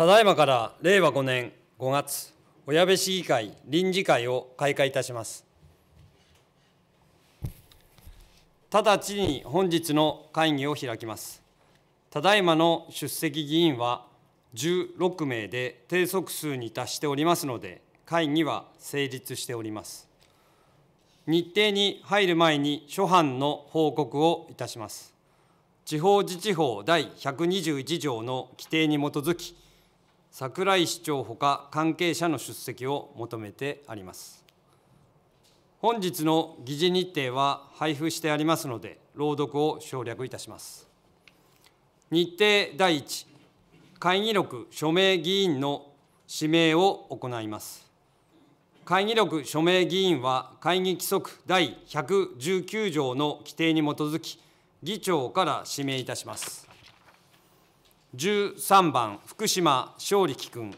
ただいまから令和5年5月、小部市議会臨時会を開会いたします。直ちに本日の会議を開きます。ただいまの出席議員は16名で定則数に達しておりますので、会議は成立しております。日程に入る前に諸般の報告をいたします。地方自治法第121条の規定に基づき、桜井市長ほか関係者の出席を求めてあります本日の議事日程は配布してありますので朗読を省略いたします日程第1会議録署名議員の指名を行います会議録署名議員は会議規則第119条の規定に基づき議長から指名いたします13番福島勝力君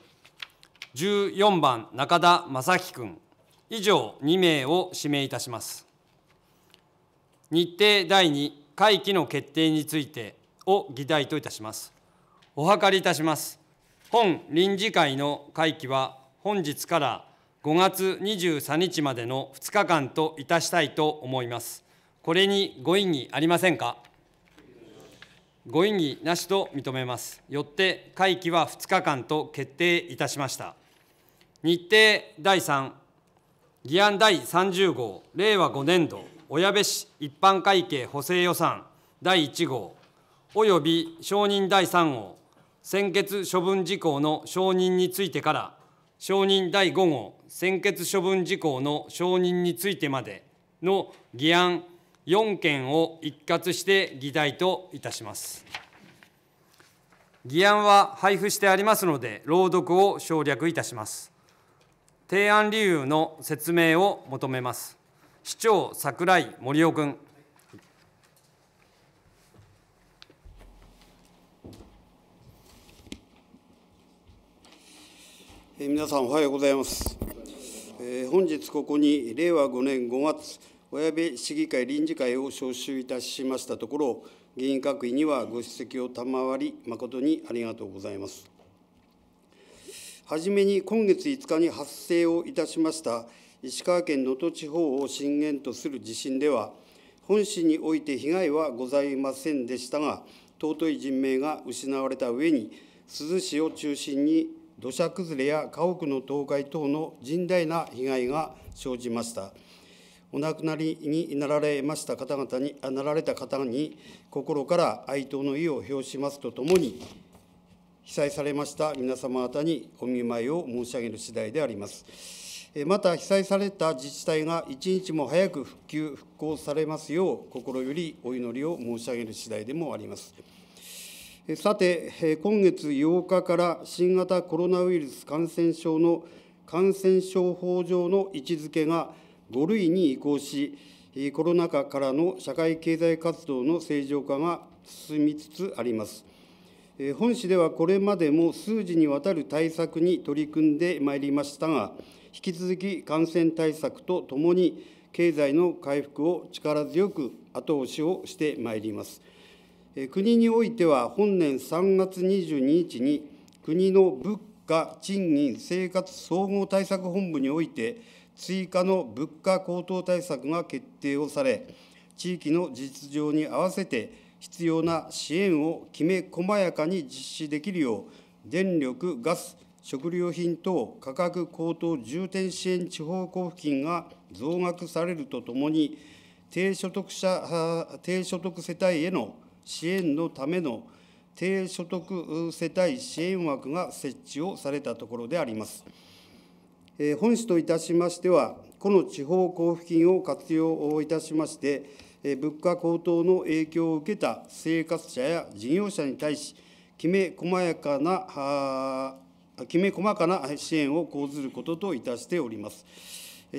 14番中田正樹君以上2名を指名いたします日程第2会期の決定についてを議題といたしますお諮りいたします本臨時会の会期は本日から5月23日までの2日間といたしたいと思いますこれにご異議ありませんかご異議なしと認めます。よって会期は2日間と決定いたしました。日程第3、議案第30号、令和5年度、小矢部市一般会計補正予算第1号、および承認第3号、専決処分事項の承認についてから、承認第5号、専決処分事項の承認についてまでの議案4件を一括して議題といたします。議案は配布してありますので、朗読を省略いたします。提案理由の説明を求めます。市長桜井森夫君。皆さんおはようございます。本日ここに令和5年5月小矢部市議会臨時会を招集いたしましたところ、議員各位にはご出席を賜り、誠にありがとうございます。はじめに今月5日に発生をいたしました石川県能登地方を震源とする地震では、本市において被害はございませんでしたが、尊い人命が失われた上に、珠洲市を中心に土砂崩れや家屋の倒壊等の甚大な被害が生じました。お亡くなりになられました方々に、なられた方に、心から哀悼の意を表しますとともに、被災されました皆様方にお見舞いを申し上げる次第であります。また、被災された自治体が一日も早く復旧・復興されますよう、心よりお祈りを申し上げる次第でもあります。さて、今月8日から新型コロナウイルス感染症の感染症法上の位置づけが5類に移行し、コロナ禍からの社会経済活動の正常化が進みつつあります。本市ではこれまでも数時にわたる対策に取り組んでまいりましたが、引き続き感染対策とともに、経済の回復を力強く後押しをしてまいります。国においては、本年3月22日に、国の物価・賃金・生活総合対策本部において、追加の物価高騰対策が決定をされ、地域の実情に合わせて必要な支援をきめ細やかに実施できるよう、電力、ガス、食料品等価格高騰重点支援地方交付金が増額されるとともに低所得者、低所得世帯への支援のための低所得世帯支援枠が設置をされたところであります。本市といたしましては、この地方交付金を活用いたしまして、物価高騰の影響を受けた生活者や事業者に対し、きめ細やかなきめ細かな支援を講ずることといたしております。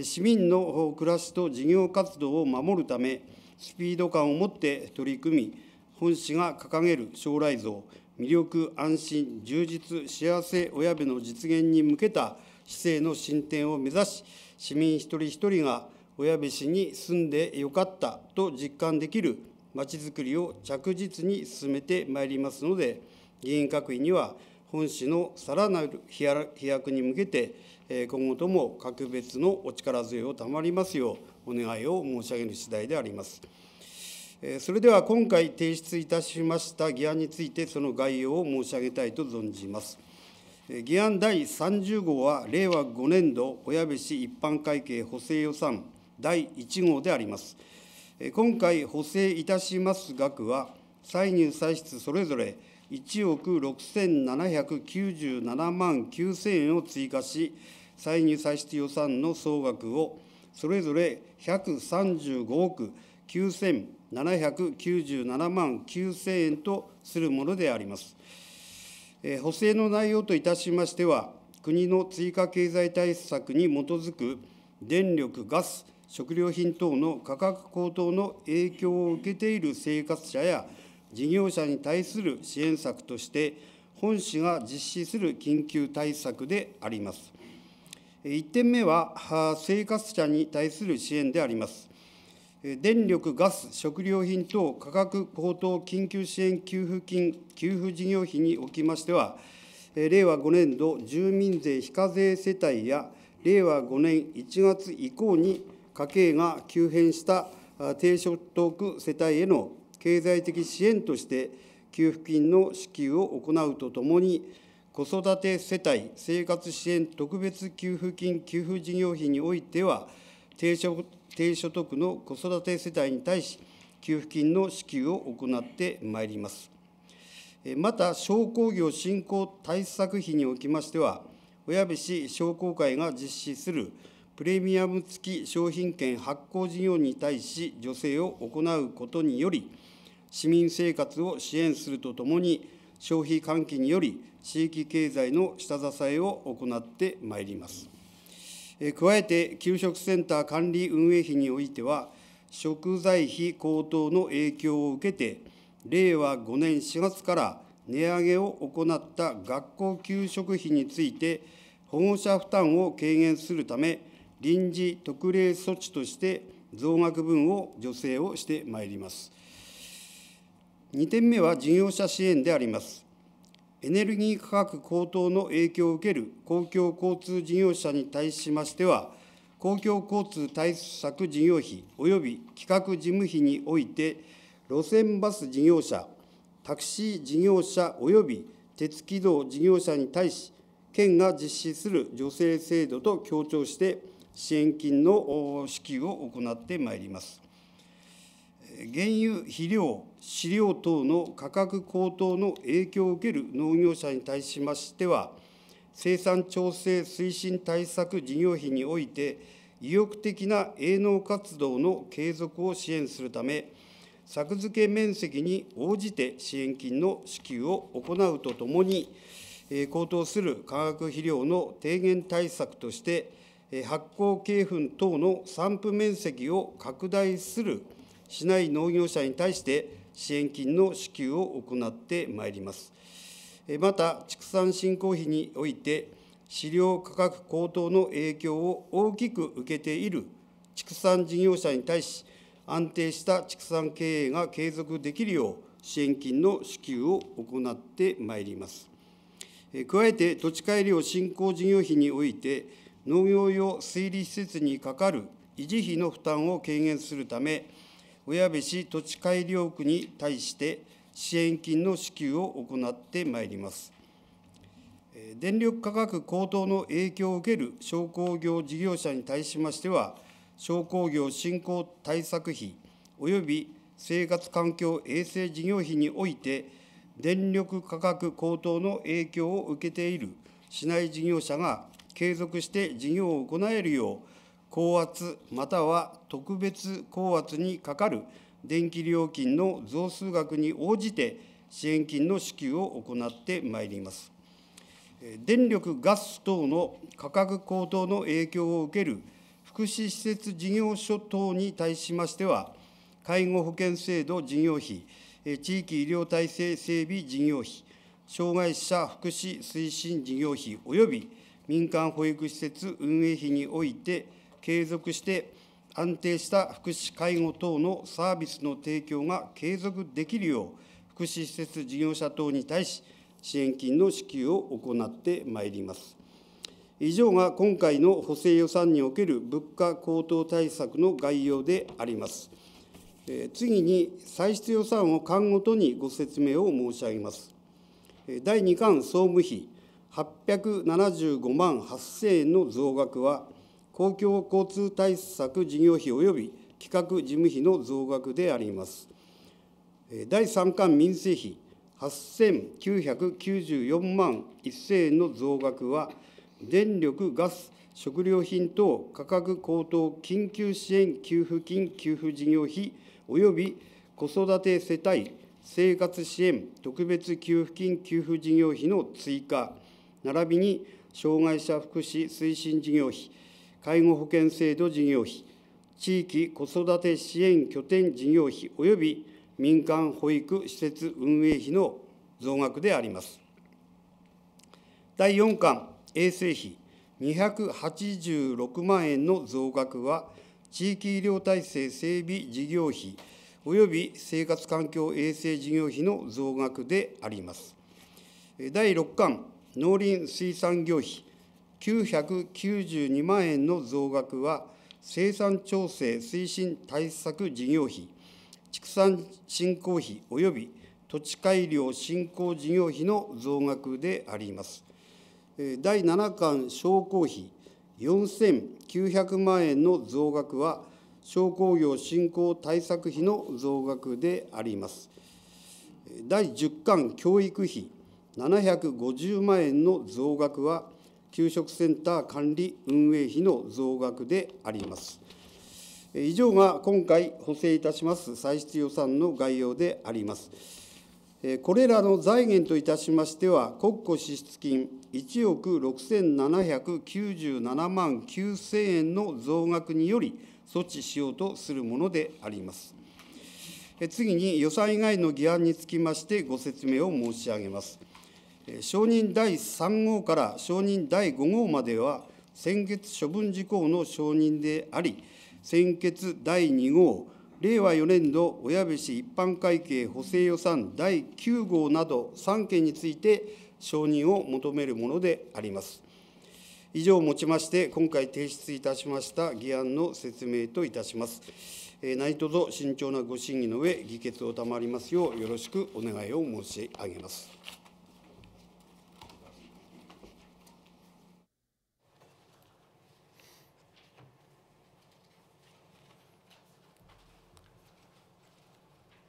市民の暮らしと事業活動を守るため、スピード感を持って取り組み、本市が掲げる将来像、魅力、安心、充実、幸せ、親部の実現に向けた市政の進展を目指し、市民一人一人が親部市に住んでよかったと実感できるまちづくりを着実に進めてまいりますので、議員各位には、本市のさらなる飛躍に向けて、今後とも格別のお力添えを賜りますよう、お願いを申し上げる次第であります。それでは今回提出いたしました議案について、その概要を申し上げたいと存じます。議案第30号は、令和5年度小矢部市一般会計補正予算第1号であります。今回補正いたします額は、歳入歳出それぞれ1億6797万9000円を追加し、歳入歳出予算の総額をそれぞれ135億9797万9000円とするものであります。補正の内容といたしましては、国の追加経済対策に基づく電力、ガス、食料品等の価格高騰の影響を受けている生活者や事業者に対する支援策として、本市が実施する緊急対策であります。1点目は、生活者に対する支援であります。電力、ガス、食料品等価格高騰緊急支援給付金給付事業費におきましては、令和5年度住民税非課税世帯や、令和5年1月以降に家計が急変した低所得世帯への経済的支援として、給付金の支給を行うとともに、子育て世帯生活支援特別給付金給付事業費においては、低所得の子育て世帯に対し、給付金の支給を行ってまいります。また、商工業振興対策費におきましては、親部市商工会が実施するプレミアム付き商品券発行事業に対し、助成を行うことにより、市民生活を支援するとともに、消費喚起により、地域経済の下支えを行ってまいります。加えて、給食センター管理運営費においては、食材費高騰の影響を受けて、令和5年4月から値上げを行った学校給食費について、保護者負担を軽減するため、臨時特例措置として増額分を助成をしてまいります。2点目は事業者支援であります。エネルギー価格高騰の影響を受ける公共交通事業者に対しましては、公共交通対策事業費及び企画事務費において、路線バス事業者、タクシー事業者及び鉄軌道事業者に対し、県が実施する助成制度と協調して、支援金の支給を行ってまいります。原油、肥料、飼料等の価格高騰の影響を受ける農業者に対しましては、生産調整推進対策事業費において、意欲的な営農活動の継続を支援するため、作付け面積に応じて支援金の支給を行うとともに、高騰する化学肥料の低減対策として、発酵鶏粉等の散布面積を拡大する市内農業者に対して支援金の支給を行ってまいります。また、畜産振興費において、飼料価格高騰の影響を大きく受けている畜産事業者に対し、安定した畜産経営が継続できるよう、支援金の支給を行ってまいります。加えて、土地改良振興事業費において、農業用水利施設にかかる維持費の負担を軽減するため、小矢部市土地改良区に対して支援金の支給を行ってまいります。電力価格高騰の影響を受ける商工業事業者に対しましては、商工業振興対策費及び生活環境衛生事業費において、電力価格高騰の影響を受けている市内事業者が継続して事業を行えるよう、高圧または特別高圧にかかる電気料金の増数額に応じて支援金の支給を行ってまいります。電力・ガス等の価格高騰の影響を受ける福祉施設事業所等に対しましては、介護保険制度事業費、地域医療体制整備事業費、障害者福祉推進事業費及び民間保育施設運営費において、継続して安定した福祉介護等のサービスの提供が継続できるよう福祉施設事業者等に対し支援金の支給を行ってまいります。以上が今回の補正予算における物価高騰対策の概要であります。次に、歳出予算を間ごとにご説明を申し上げます。第2巻総務費875万8000円の増額は、公共交通対策事業費及び企画事務費の増額であります。第3巻民生費8994万1000円の増額は、電力、ガス、食料品等価格高騰緊急支援給付金給付事業費及び子育て世帯生活支援特別給付金給付事業費の追加、並びに障害者福祉推進事業費、介護保険制度事業費、地域子育て支援拠点事業費及び民間保育施設運営費の増額であります。第4巻衛生費286万円の増額は、地域医療体制整備事業費及び生活環境衛生事業費の増額であります。第6巻農林水産業費992万円の増額は、生産調整推進対策事業費、畜産振興費及び土地改良振興事業費の増額であります。第7巻商工費4900万円の増額は、商工業振興対策費の増額であります。第10巻教育費750万円の増額は、給食センター管理運営費の増額であります。以上が今回補正いたします歳出予算の概要であります。これらの財源といたしましては、国庫支出金1億6797万9000円の増額により、措置しようとするものであります。次に予算以外の議案につきましてご説明を申し上げます。承認第3号から承認第5号までは、先決処分事項の承認であり、先決第2号、令和4年度親部市一般会計補正予算第9号など3件について、承認を求めるものであります。以上をもちまして、今回提出いたしました議案の説明といたします。何卒慎重なご審議の上、議決を賜りますよう、よろしくお願いを申し上げます。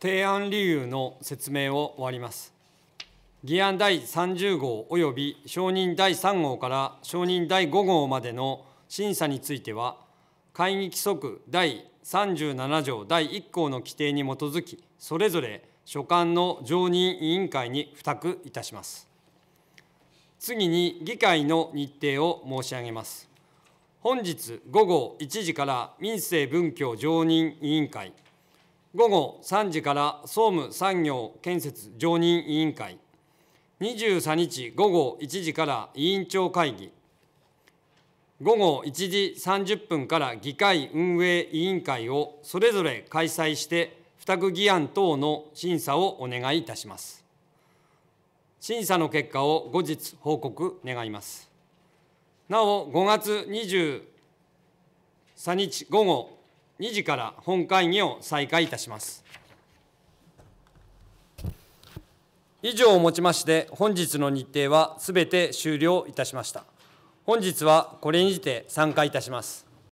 提案理由の説明を終わります。議案第30号及び承認第3号から承認第5号までの審査については、会議規則第37条第1項の規定に基づき、それぞれ所管の常任委員会に付託いたします。次に議会の日程を申し上げます。本日午後1時から民政文教常任委員会、午後3時から総務産業建設常任委員会、23日午後1時から委員長会議、午後1時30分から議会運営委員会をそれぞれ開催して、付託議案等の審査をお願いいたします。審査の結果を後日報告願います。なお、5月23日午後2時から本会議を再開いたします。以上をもちまして本日の日程はすべて終了いたしました。本日はこれにて参加いたします。